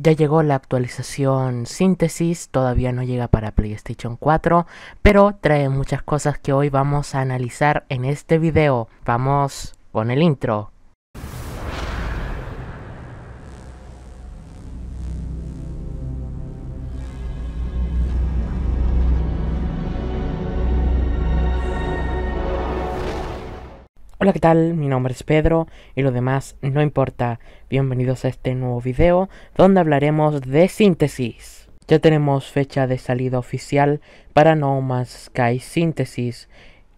Ya llegó la actualización síntesis, todavía no llega para PlayStation 4, pero trae muchas cosas que hoy vamos a analizar en este video. Vamos con el intro. Hola, ¿qué tal? Mi nombre es Pedro y lo demás no importa. Bienvenidos a este nuevo video donde hablaremos de síntesis. Ya tenemos fecha de salida oficial para No Man's Sky Síntesis.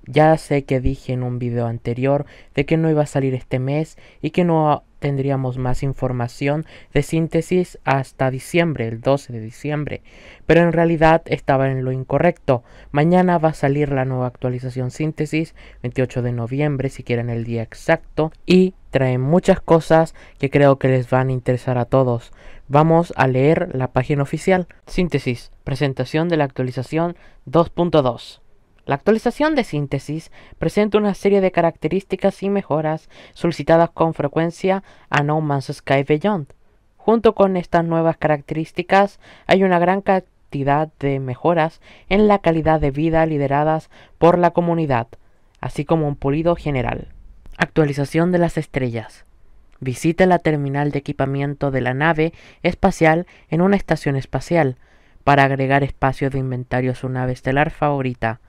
Ya sé que dije en un video anterior de que no iba a salir este mes y que no tendríamos más información de síntesis hasta diciembre, el 12 de diciembre. Pero en realidad estaba en lo incorrecto. Mañana va a salir la nueva actualización síntesis, 28 de noviembre, si quieren el día exacto. Y traen muchas cosas que creo que les van a interesar a todos. Vamos a leer la página oficial. Síntesis, presentación de la actualización 2.2. La actualización de síntesis presenta una serie de características y mejoras solicitadas con frecuencia a No Man's Sky Beyond. Junto con estas nuevas características hay una gran cantidad de mejoras en la calidad de vida lideradas por la comunidad, así como un pulido general. Actualización de las estrellas. Visite la terminal de equipamiento de la nave espacial en una estación espacial para agregar espacio de inventario a su nave estelar favorita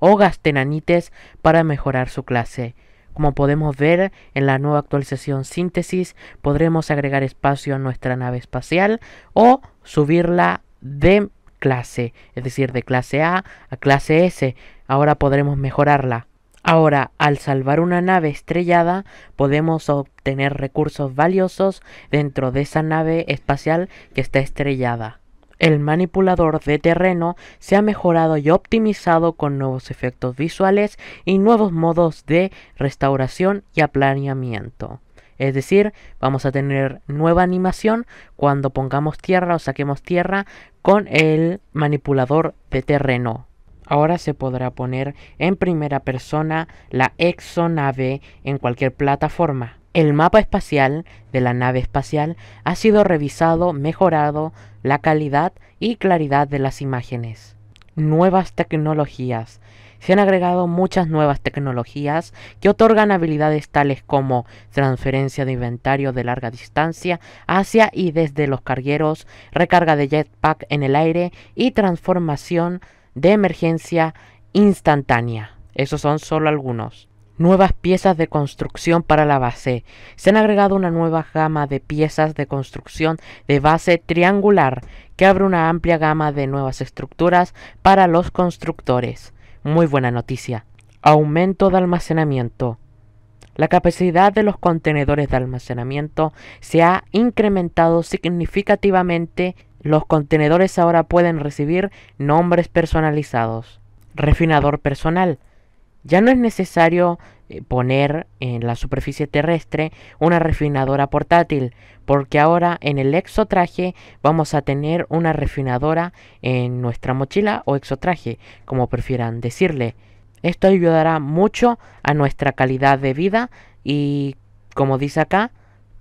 o gastenanites para mejorar su clase. Como podemos ver en la nueva actualización síntesis, podremos agregar espacio a nuestra nave espacial o subirla de clase, es decir, de clase A a clase S. Ahora podremos mejorarla. Ahora, al salvar una nave estrellada, podemos obtener recursos valiosos dentro de esa nave espacial que está estrellada. El manipulador de terreno se ha mejorado y optimizado con nuevos efectos visuales y nuevos modos de restauración y aplaneamiento. Es decir, vamos a tener nueva animación cuando pongamos tierra o saquemos tierra con el manipulador de terreno. Ahora se podrá poner en primera persona la exonave en cualquier plataforma. El mapa espacial de la nave espacial ha sido revisado, mejorado la calidad y claridad de las imágenes. Nuevas tecnologías. Se han agregado muchas nuevas tecnologías que otorgan habilidades tales como transferencia de inventario de larga distancia hacia y desde los cargueros, recarga de jetpack en el aire y transformación de emergencia instantánea. Esos son solo algunos nuevas piezas de construcción para la base. Se han agregado una nueva gama de piezas de construcción de base triangular que abre una amplia gama de nuevas estructuras para los constructores. Muy buena noticia. Aumento de almacenamiento. La capacidad de los contenedores de almacenamiento se ha incrementado significativamente. Los contenedores ahora pueden recibir nombres personalizados. Refinador personal. Ya no es necesario eh, poner en la superficie terrestre una refinadora portátil, porque ahora en el exotraje vamos a tener una refinadora en nuestra mochila o exotraje, como prefieran decirle. Esto ayudará mucho a nuestra calidad de vida y, como dice acá,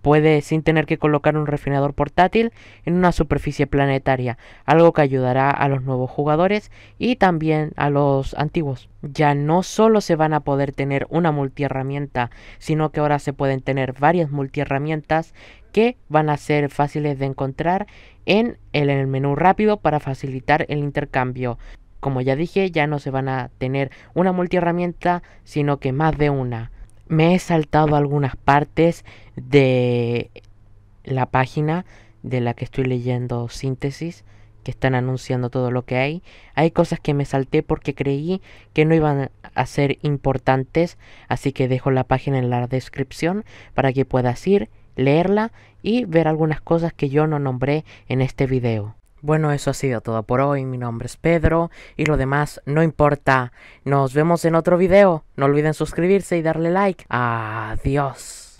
puede, sin tener que colocar un refinador portátil, en una superficie planetaria, algo que ayudará a los nuevos jugadores y también a los antiguos. Ya no solo se van a poder tener una multiherramienta, sino que ahora se pueden tener varias multiherramientas que van a ser fáciles de encontrar en el, menú rápido para facilitar el intercambio. Como ya dije, ya no se van a tener una multiherramienta, sino que más de una me he saltado algunas partes de la página de la que estoy leyendo síntesis que están anunciando todo lo que hay. Hay cosas que me salté porque creí que no iban a ser importantes, así que dejo la página en la descripción para que puedas ir, leerla y ver algunas cosas que yo no nombré en este video. Bueno, eso ha sido todo por hoy. Mi nombre es Pedro y lo demás no importa. Nos vemos en otro video. No olviden suscribirse y darle like. Adiós.